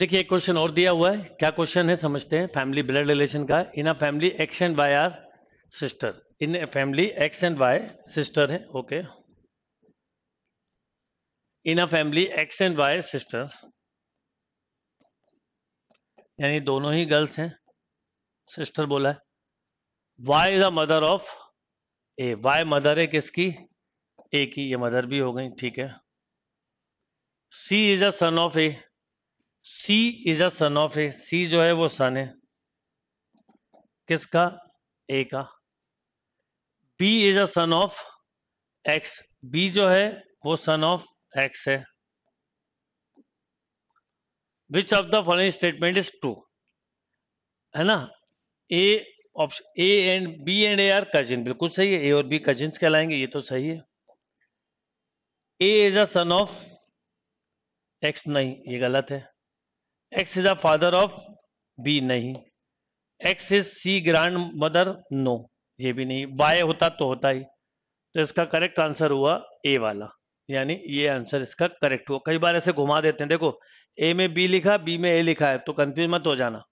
देखिए एक क्वेश्चन और दिया हुआ है क्या क्वेश्चन है समझते हैं फैमिली ब्लड रिलेशन का in a family X and Y are sister in a family X and Y sister है okay in a family X and Y sister यानी दोनों ही गर्ल्स हैं सिस्टर बोला है Y is a mother of A Y mother है किसकी ए की ये मदर भी हो गई ठीक है C is a son of A C is a son of A C जो है वो सन है किसका ए का B is a son of X B जो है वो सन ऑफ एक्स है which of the following statement is true है ना A option A and B and A are cousin बिल्कुल सही है ए और बी कजिन कहलाएंगे ये तो सही है A is a son of X नहीं ये गलत है X is the father of B नहीं X is C grandmother no ये भी नहीं बाय होता तो होता ही तो इसका करेक्ट आंसर हुआ ए वाला यानी ये आंसर इसका करेक्ट हुआ कई बार ऐसे घुमा देते हैं देखो ए में बी लिखा बी में ए लिखा है तो कंफ्यूज मत हो जाना